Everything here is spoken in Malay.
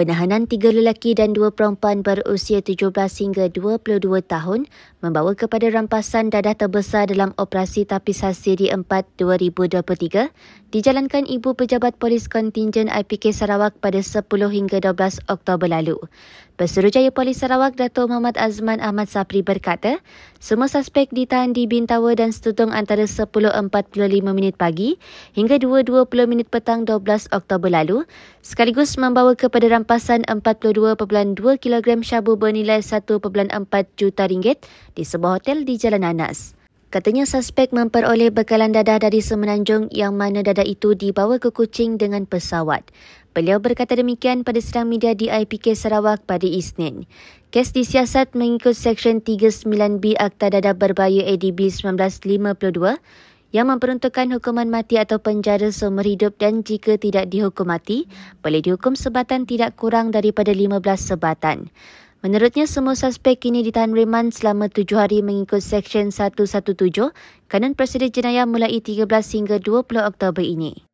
penahanan tiga lelaki dan dua perempuan berusia 17 hingga 22 tahun membawa kepada rampasan dadah terbesar dalam operasi tapis hasil di 4 2023 dijalankan ibu pejabat polis kontingen IPK Sarawak pada 10 hingga 12 Oktober lalu. Pesuruhjaya Polis Sarawak Dato' Muhammad Azman Ahmad Sapri berkata, semua suspek ditahan di Bintawa dan Setutung antara 10.45 minit pagi hingga 2.20 minit petang 12 Oktober lalu sekaligus membawa kepada rampasan rampasan 42.2 kg syabu bernilai 1.4 juta ringgit di sebuah hotel di Jalan Anas. Katanya suspek memperoleh bekalan dadah dari Semenanjung yang mana dadah itu dibawa ke Kuching dengan pesawat. Beliau berkata demikian pada sidang media di IPK Sarawak pada Isnin. Kes disiasat mengikut Seksyen 39B Akta Dadah Berbahaya ADB 1952 yang memperuntukkan hukuman mati atau penjara seumur hidup dan jika tidak dihukum mati, boleh dihukum sebatan tidak kurang daripada 15 sebatan. Menurutnya, semua suspek kini ditahan reman selama tujuh hari mengikut Seksyen 117 Kanun Presiden Jenayah mulai 13 hingga 20 Oktober ini.